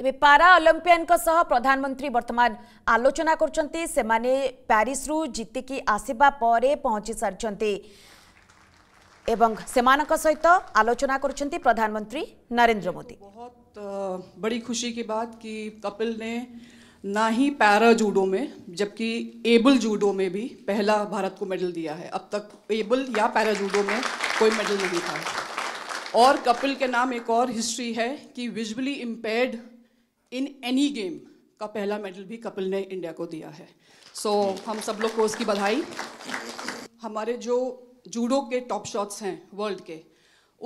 तेरे पारा ଅଲମ୍ପିଆନଙ୍କ प्रधानमंत्री वर्तमान आलोचना कर କରୁଛନ୍ତି ସେମାନେ ପ୍ୟାରିସରୁ ଜିତିକି एवं सहित आलोचना कर प्रधानमंत्री नरेंद्र मोदी बहुत बड़ी खुशी की बात कि कपिल ने ना ही पैरा जूडो में जबकि एबल जूडो में भी पहला भारत को मेडल दिया है अब तक एबल या पैरा जूडो में कोई मेडल नहीं था और कपिल के नाम एक और हिस्ट्री है कि visually impaired in any game का पहला मेडल भी कपिल ने इंडिया को दिया है सो so, हम सब लोग को उसकी बधाई हमारे जो जूडो के टॉप शॉट्स हैं वर्ल्ड के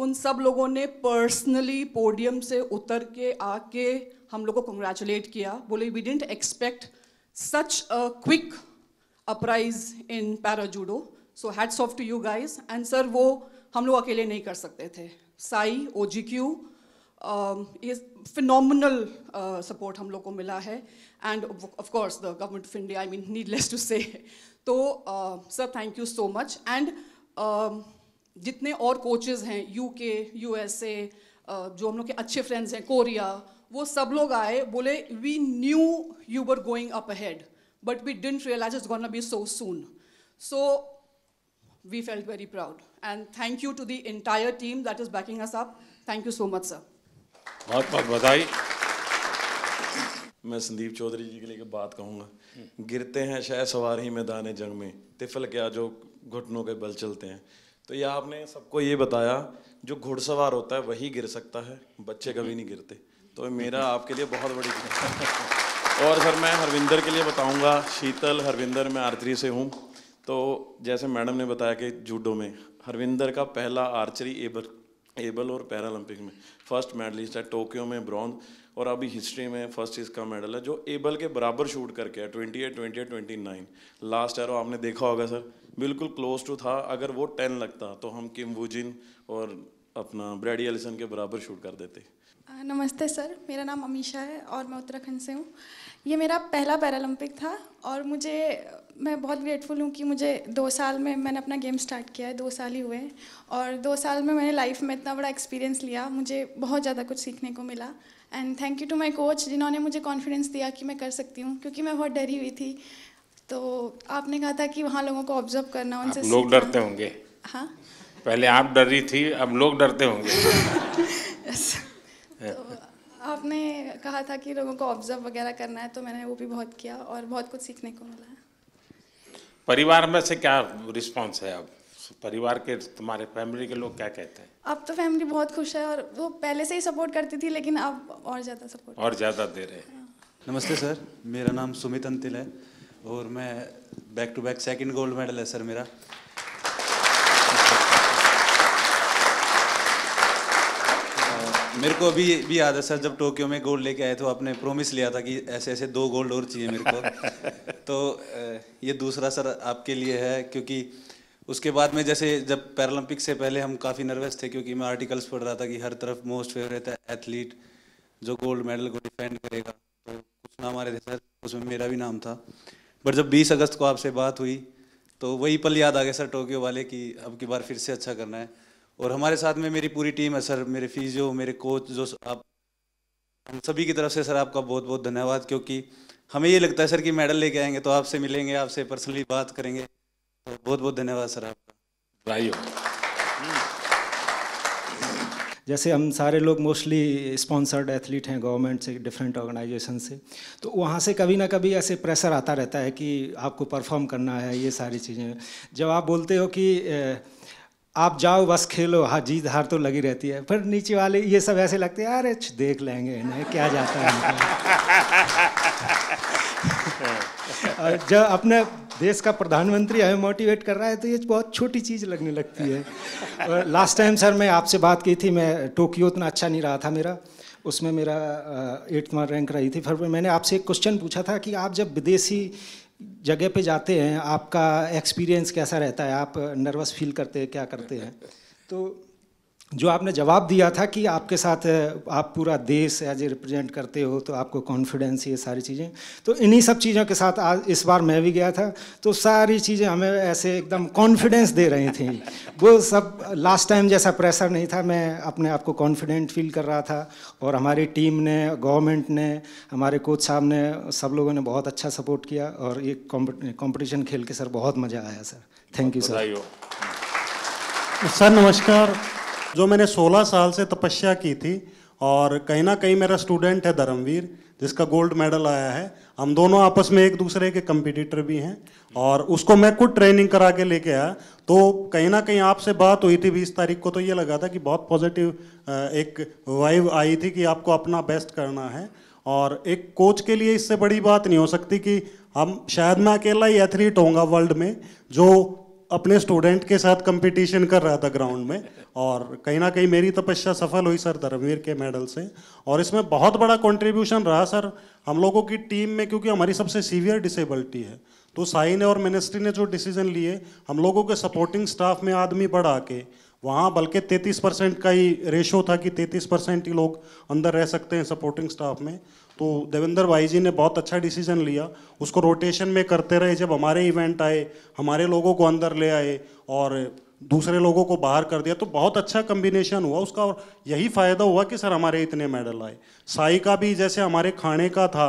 उन सब लोगों ने पर्सनली पोडियम से उतर के आके हम लोग को कंग्रेचुलेट किया बोले we didn't expect such a quick uprise in para judo so hats off to you guys and sir वो हम लोग अकेले नहीं कर सकते थे साई ओ जी क्यू ये um, phenomenal uh, support हम लोगों मिला है and of course the government of India I mean needless to say तो uh, sir thank you so much and um, जितने और coaches हैं UK USA uh, जो हम लोग के अच्छे friends हैं Korea वो सब लोग आए बोले we knew you were going up ahead but we didn't realize it's gonna be so soon so we felt very proud and thank you to the entire team that is backing us up thank you so much sir बहुत बहुत बधाई मैं संदीप चौधरी जी के लिए बात कहूँगा गिरते हैं शह सवार ही मैदान जंग में तिफल क्या जो घुटनों के बल चलते हैं तो यह आपने सबको ये बताया जो घुड़सवार होता है वही गिर सकता है बच्चे कभी नहीं गिरते तो मेरा आपके लिए बहुत बड़ी और सर मैं हरविंदर के लिए बताऊंगा शीतल हरविंदर मैं आर्चरी से हूँ तो जैसे मैडम ने बताया कि जूडो में हरविंदर का पहला आर्चरी एबर एबल और पैरालंपिक में फर्स्ट मेडलिस्ट है टोक्यो में ब्रॉन्ज और अभी हिस्ट्री में फर्स्ट इसका मेडल है जो एबल के बराबर शूट करके है twenty eight twenty eight twenty nine last arrow आपने देखा होगा सर बिल्कुल क्लोज टू था अगर वो टेन लगता तो हम किम वुजिन और अपना ब्रेडी एलिसन के बराबर शूट कर देते नमस्ते सर मेरा नाम अमीशा है और मैं उत्तराखंड से हूँ ये मेरा पहला पैरालंपिक था और मुझे मैं बहुत ग्रेटफुल हूँ कि मुझे दो साल में मैंने अपना गेम स्टार्ट किया है दो साल ही हुए हैं और दो साल में मैंने लाइफ में इतना बड़ा एक्सपीरियंस लिया मुझे बहुत ज़्यादा कुछ सीखने को मिला and thank you to my coach जिन्होंने मुझे कॉन्फिडेंस दिया कि मैं कर सकती हूँ क्योंकि मैं बहुत डरी हुई थी तो आपने कहा था कि वहाँ लोगों को ऑब्जर्व करना उनसे लोग डरते होंगे हाँ पहले आप डर रही थी अब लोग डरते होंगे आपने कहा था कि लोगों को ऑब्जर्व वगैरह करना है तो मैंने वो भी बहुत किया और बहुत कुछ सीखने को मिला है परिवार में से क्या रिस्पॉन्स है अब परिवार के तुम्हारे फैमिली के लोग क्या कहते हैं अब तो फैमिली बहुत खुश है और वो पहले से ही सपोर्ट करती थी लेकिन अब और ज़्यादा सपोर्ट और ज़्यादा दे रहे हैं हाँ। नमस्ते सर मेरा नाम सुमित अंतिल है और मैं back to back second gold medal है सर मेरा मेरे को अभी भी याद है सर जब टोक्यो में गोल्ड लेके आए तो आपने प्रॉमिस लिया था कि ऐसे ऐसे दो गोल्ड और चाहिए मेरे को तो ये दूसरा सर आपके लिए है क्योंकि उसके बाद में जैसे जब पैरालंपिक से पहले हम काफ़ी नर्वस थे क्योंकि मैं आर्टिकल्स पढ़ रहा था कि हर तरफ मोस्ट फेवरेट एथलीट जो गोल्ड मेडल को डिफेंड करेगा तो कुछ नाम आ रहे थे सर उसमें मेरा भी नाम था बट जब 20 अगस्त को आपसे बात हुई तो वही पल याद आ गया सर टोक्यो वाले कि अब की बार फिर से अच्छा करना है और हमारे साथ में मेरी पूरी टीम है सर मेरे फिजियो मेरे कोच जो आप हम सभी की तरफ से सर आपका बहुत बहुत धन्यवाद क्योंकि हमें ये लगता है सर कि मेडल लेके आएंगे तो आपसे मिलेंगे आपसे पर्सनली बात करेंगे तो बहुत बहुत धन्यवाद सर आपका भाई हम्म। जैसे हम सारे लोग मोस्टली स्पॉन्सर्ड एथलीट हैं गवर्नमेंट से डिफरेंट ऑर्गेनाइजेशन से तो वहाँ से कभी ना कभी ऐसे प्रेशर आता रहता है कि आपको परफॉर्म करना है ये सारी चीज़ें जब आप बोलते हो कि आप जाओ बस खेलो हाँ जीत हार तो लगी रहती है फिर नीचे वाले ये सब ऐसे लगते हैं अरे देख लेंगे इन्हें क्या जाता है जब अपने देश का प्रधानमंत्री हमें मोटिवेट कर रहा है तो ये बहुत छोटी चीज़ लगने लगती है और लास्ट टाइम सर मैं आपसे बात की थी मैं टोक्यो उतना अच्छा नहीं रहा था मेरा उसमें मेरा एट्थ मार्क रैंक रही थी फिर मैंने आपसे एक क्वेश्चन पूछा था कि आप जब विदेशी जगह पे जाते हैं आपका एक्सपीरियंस कैसा रहता है आप नर्वस फील करते हैं क्या करते हैं तो जो आपने जवाब दिया था कि आपके साथ आप पूरा देश एज ए रिप्रेजेंट करते हो तो आपको कॉन्फिडेंस ये सारी चीज़ें तो इन्हीं सब चीज़ों के साथ आज इस बार मैं भी गया था तो सारी चीज़ें हमें ऐसे एकदम कॉन्फिडेंस दे रही थी वो सब लास्ट टाइम जैसा प्रेशर नहीं था मैं अपने आप को कॉन्फिडेंट फील कर रहा था और हमारी टीम ने गवर्नमेंट ने हमारे कोच साहब ने सब लोगों ने बहुत अच्छा सपोर्ट किया और ये कॉम्पिटिशन खेल के सर बहुत मज़ा आया sir thank you sir sir नमस्कार जो मैंने 16 साल से तपस्या की थी और कहीं ना कहीं मेरा स्टूडेंट है धर्मवीर जिसका गोल्ड मेडल आया है हम दोनों आपस में एक दूसरे के कंपिटिटर भी हैं और उसको मैं खुद ट्रेनिंग करा के लेके आया तो कहीं ना कहीं आपसे बात हुई थी बीस तारीख को तो ये लगा था कि बहुत पॉजिटिव एक वाइव आई थी कि आपको अपना बेस्ट करना है और एक कोच के लिए इससे बड़ी बात नहीं हो सकती कि हम शायद मैं अकेला ही एथलीट होंगे वर्ल्ड में जो अपने स्टूडेंट के साथ कंपटीशन कर रहा था ग्राउंड में और कहीं ना कहीं मेरी तपस्या सफल हुई सर धर्मवीर के मेडल से और इसमें बहुत बड़ा कंट्रीब्यूशन रहा सर हम लोगों की टीम में क्योंकि हमारी सबसे सीवियर डिसेबिलिटी है तो साई ने और मिनिस्ट्री ने जो डिसीजन लिए हम लोगों के सपोर्टिंग स्टाफ में आदमी बढ़ा के वहाँ बल्कि 33 परसेंट का ही रेशो था कि 33 परसेंट ही लोग अंदर रह सकते हैं सपोर्टिंग स्टाफ में तो देवेंद्र भाई जी ने बहुत अच्छा डिसीजन लिया उसको रोटेशन में करते रहे जब हमारे इवेंट आए हमारे लोगों को अंदर ले आए और दूसरे लोगों को बाहर कर दिया तो बहुत अच्छा कम्बिनेशन हुआ उसका और यही फ़ायदा हुआ कि सर हमारे इतने मेडल आए साई का भी जैसे हमारे खाने का था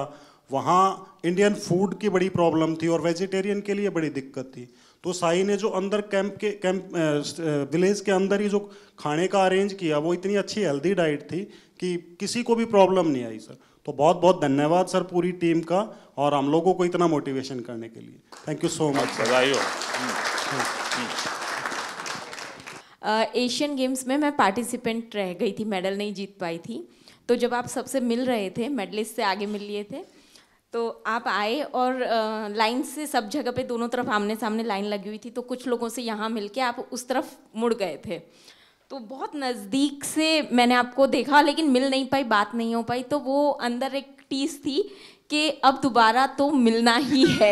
वहाँ इंडियन फूड की बड़ी प्रॉब्लम थी और वेजिटेरियन के लिए बड़ी दिक्कत थी तो साई ने जो अंदर कैंप के कैंप विलेज के अंदर ही जो खाने का अरेंज किया वो इतनी अच्छी हेल्दी डाइट थी कि किसी को भी प्रॉब्लम नहीं आई सर तो बहुत बहुत धन्यवाद सर पूरी टीम का और हम लोगों को इतना मोटिवेशन करने के लिए thank you so much I Asian games में मैं पार्टिसिपेंट रह गई थी मेडल नहीं जीत पाई थी तो जब आप सबसे मिल रहे थे मेडलिस्ट से आगे मिल लिए थे तो आप आए और लाइन से सब जगह पे दोनों तरफ आमने सामने लाइन लगी हुई थी तो कुछ लोगों से यहाँ मिलके आप उस तरफ मुड़ गए थे तो बहुत नज़दीक से मैंने आपको देखा लेकिन मिल नहीं पाई बात नहीं हो पाई तो वो अंदर एक टीस थी कि अब दोबारा तो मिलना ही है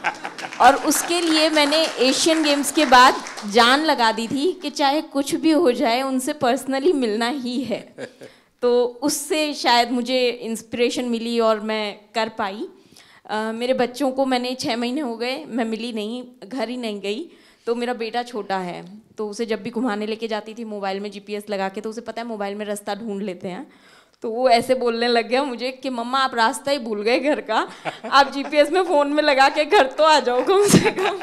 और उसके लिए मैंने एशियन गेम्स के बाद जान लगा दी थी कि चाहे कुछ भी हो जाए उनसे पर्सनली मिलना ही है तो उससे शायद मुझे इंस्पिरेशन मिली और मैं कर पाई आ, मेरे बच्चों को मैंने छः महीने हो गए मैं मिली नहीं घर ही नहीं गई तो मेरा बेटा छोटा है तो उसे जब भी घुमाने लेके जाती थी मोबाइल में जीपीएस लगा के तो उसे पता है मोबाइल में रास्ता ढूंढ लेते हैं तो वो ऐसे बोलने लग गया मुझे कि मम्मा आप रास्ता ही भूल गए घर का आप जीपीएस में फ़ोन में लगा के घर तो आ जाओ कम से कम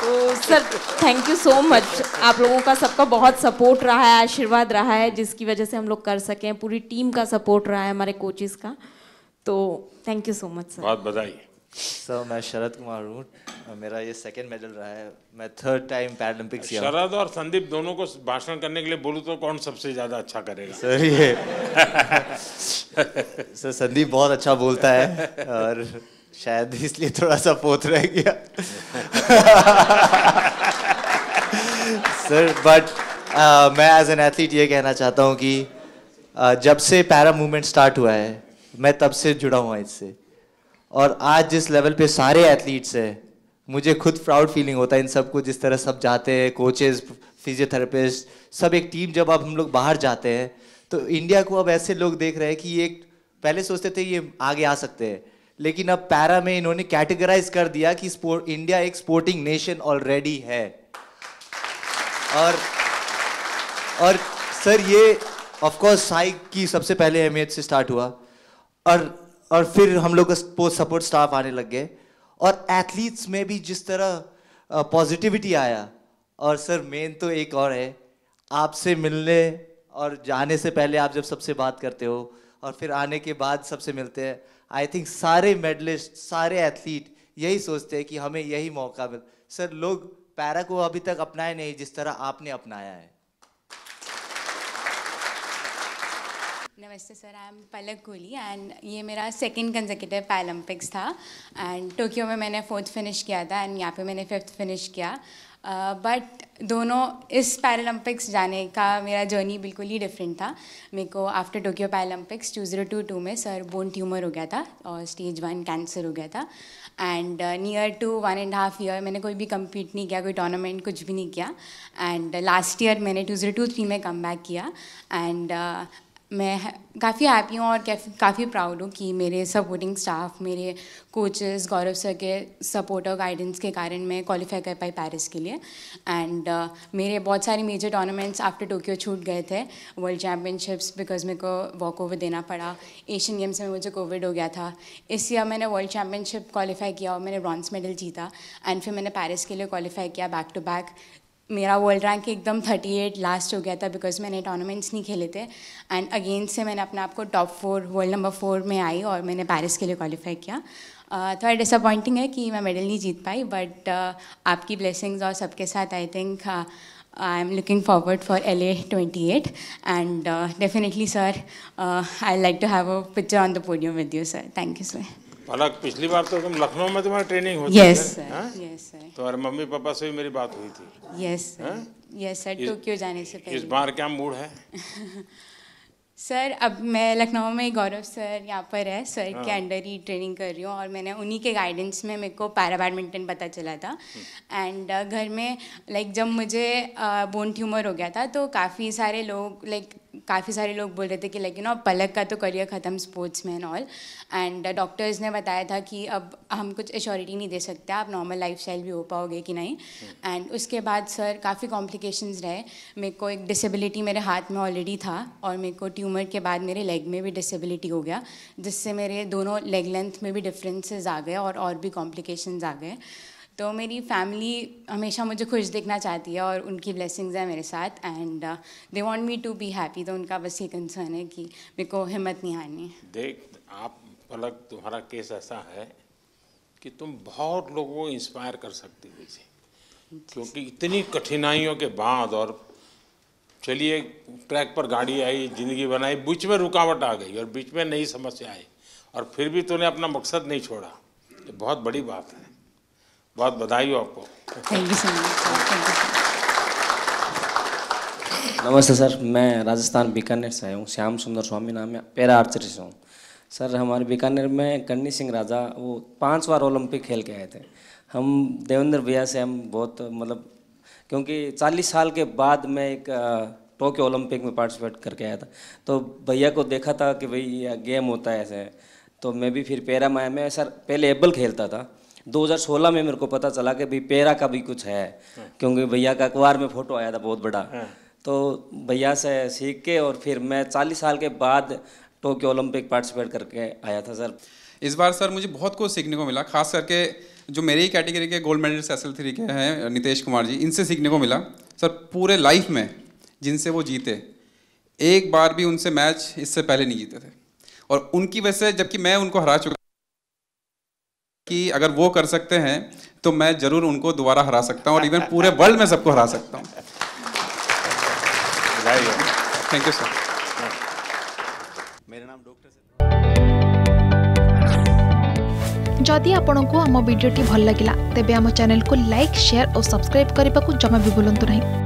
तो sir thank you so much आप लोगों का सबका बहुत सपोर्ट रहा है आशीर्वाद रहा है जिसकी वजह से हम लोग कर सके पूरी टीम का सपोर्ट रहा है हमारे कोचेस का तो thank you so much sir बहुत बधाई सर मैं शरद कुमार हूँ मेरा ये सेकेंड मेडल रहा है मैं थर्ड टाइम पैरालंपिक्स शरद और संदीप दोनों को भाषण करने के लिए बोलूँ तो कौन सबसे ज़्यादा अच्छा करेगा सर ये सर संदीप बहुत अच्छा बोलता है और शायद इसलिए थोड़ा सा पोत रह गया सर बट मैं एज एन एथलीट ये कहना चाहता हूँ कि uh, जब से पैरा मूवमेंट स्टार्ट हुआ है मैं तब से जुड़ा हुआ इससे और आज जिस लेवल पे सारे एथलीट्स हैं मुझे खुद प्राउड फीलिंग होता है इन सबको जिस तरह सब जाते हैं कोचेज फिजियोथेरापिस्ट सब एक टीम जब अब हम लोग बाहर जाते हैं तो इंडिया को अब ऐसे लोग देख रहे हैं कि ये पहले सोचते थे ये आगे आ सकते हैं लेकिन अब पैरा में इन्होंने कैटेगराइज कर दिया कि स्पोर्ट इंडिया एक स्पोर्टिंग नेशन ऑलरेडी है और और सर ये ऑफ कोर्स की सबसे पहले अहमियत से स्टार्ट हुआ और और फिर हम लोग का सपोर्ट स्टाफ आने लग गए और एथलीट्स में भी जिस तरह पॉजिटिविटी आया और सर मेन तो एक और है आपसे मिलने और जाने से पहले आप जब सबसे बात करते हो और फिर आने के बाद सबसे मिलते हैं आई थिंक सारे मेडलिस्ट सारे एथलीट यही सोचते हैं कि हमें यही मौका मिल सर लोग पैरा को अभी तक अपनाए नहीं जिस तरह आपने अपनाया है नमस्ते sir I am Palak Kohli and ये मेरा सेकेंड कंजर्केटिव पैलम्पिक्स था एंड टोक्यो में मैंने फोर्थ फिनिश किया था एंड यहाँ पे मैंने फिफ्थ फिनिश किया बट uh, दोनों इस पैरालंपिक्स जाने का मेरा जर्नी बिल्कुल ही डिफरेंट था मेरे को after Tokyo Paralympics two zero two two में सर बोन ट्यूमर हो गया था और स्टेज वन कैंसर हो गया था and near to one and half year मैंने कोई भी कम्पीट नहीं किया कोई टूर्नामेंट कुछ भी नहीं किया एंड लास्ट ईयर मैंने टू ज़ीरो टू थ्री में कम बैक किया एंड मैं काफ़ी हैप्पी हूँ और काफ़ी प्राउड हूँ कि मेरे सपोर्टिंग स्टाफ मेरे कोचेस गौरव सर के सपोर्ट और गाइडेंस के कारण मैं क्वालिफाई कर पाई पेरिस के लिए एंड uh, मेरे बहुत सारे मेजर टूर्नामेंट्स आफ्टर टोक्यो छूट गए थे वर्ल्ड चैम्पियनशिप्स बिकॉज मेरे को वॉक ओवर देना पड़ा एशियन गेम्स में मुझे कोविड हो गया था इस ईयर मैंने वर्ल्ड चैम्पियनशिप क्वालिफाई किया और मैंने ब्रॉन्ज मेडल जीता एंड फिर मैंने पैरिस के लिए क्वालिफाई किया बैक टू बैक मेरा वर्ल्ड रैंक एकदम 38 लास्ट हो गया था बिकॉज मैंने टूर्नामेंट्स नहीं खेले थे एंड अगेन से मैंने अपने आप को top four world number four में आई और मैंने पेरिस के लिए क्वालिफाई किया uh, थोड़ा डिसअपॉइंटिंग है कि मैं मेडल नहीं जीत पाई बट uh, आपकी ब्लेसिंग्स और सबके साथ I think I am looking forward for L A twenty eight and definitely sir I like to have a picture on the podium with you sir thank you sir Palak पिछली बार तो तुम लखनऊ में तुम्हारी ट्रेनिंग होती yes, यस हाँ? तुम्हारे तो मम्मी पापा से भी मेरी बात हुई थी यस यस सर टोक्यो जाने से पहले इस बार क्या मूड है सर अब मैं लखनऊ में गौरव सर यहाँ पर है सर के अंडर हाँ। ही ट्रेनिंग कर रही हूँ और मैंने उन्हीं के गाइडेंस में मेरे को पैरा बैडमिंटन पता चला था एंड हम्म। uh, घर में लाइक जब मुझे बोन uh, ट्यूमर हो गया था तो काफ़ी सारे लोग लाइक काफ़ी सारे लोग बोल रहे थे कि लेकिन अब पलक का तो करियर ख़त्म स्पोर्ट्स में एंड ऑल एंड डॉक्टर्स ने बताया था कि अब हम कुछ एश्योरिटी नहीं दे सकते आप नॉर्मल लाइफ स्टाइल भी हो पाओगे कि नहीं एंड hmm. उसके बाद सर काफ़ी कॉम्प्लिकेशंस रहे मेरे को एक डिसेबिलिटी मेरे हाथ में ऑलरेडी था और मेरे को ट्यूमर के बाद मेरे लेग में भी डिसेबिलिटी हो गया जिससे मेरे दोनों लेग लेंथ में भी डिफ्रेंसेज आ गए और और भी कॉम्प्लिकेशन आ गए तो मेरी फैमिली हमेशा मुझे खुश देखना चाहती है और उनकी ब्लेसिंग्स हैं मेरे साथ and they want me to be happy तो उनका बस ये कंसर्न है कि मेरे को हिम्मत नहीं हारनी देख आप पलक तुम्हारा केस ऐसा है कि तुम बहुत लोगों को इंस्पायर कर सकती हो इसे क्योंकि इतनी कठिनाइयों के बाद और चलिए ट्रैक पर गाड़ी आई ज़िंदगी बनाई बीच में रुकावट आ गई और बीच में नई समस्या आई और फिर भी तूने अपना मकसद नहीं छोड़ा ये बहुत बड़ी बात है बहुत बधाई हो आपको थैंक यू सो मच नमस्ते सर मैं राजस्थान बीकानेर से आया हूँ श्याम सुंदर स्वामी नाम है पैरा आर्चरी से हूँ सर हमारे बीकानेर में कन्नी सिंह राजा वो पांच बार ओलंपिक खेल के आए थे हम देवेंद्र भैया से हम बहुत मतलब क्योंकि 40 साल के बाद मैं एक टोक्यो ओलंपिक में पार्टिसिपेट करके आया था तो भैया को देखा था कि भाई गेम होता है ऐसे तो मैं भी फिर पैरा माया में सर पहले एबल खेलता था 2016 में मेरे को पता चला कि भाई पेरा का भी कुछ है हाँ। क्योंकि भैया का अखबार में फ़ोटो आया था बहुत बड़ा हाँ। तो भैया से सीख के और फिर मैं 40 साल के बाद टोक्यो ओलंपिक पार्टिसिपेट करके आया था सर इस बार सर मुझे बहुत कुछ सीखने को मिला खास करके जो मेरे ही कैटेगरी के गोल्ड मेडल एस थ्री के हैं नितेश कुमार जी इनसे सीखने को मिला सर पूरे लाइफ में जिनसे वो जीते एक बार भी उनसे मैच इससे पहले नहीं जीते थे और उनकी वजह से जबकि मैं उनको हरा चुका कि अगर वो कर सकते हैं तो मैं जरूर उनको दोबारा हरा सकता हूँ और इवन पूरे वर्ल्ड में सबको हरा सकता हूँ थैंक यू सर मेरा नाम डॉक्टर जदि आपण को आम भिडी भल लगा तेब आम चेल को लाइक शेयर और सब्सक्राइब करने को जमा भी बुलां नहीं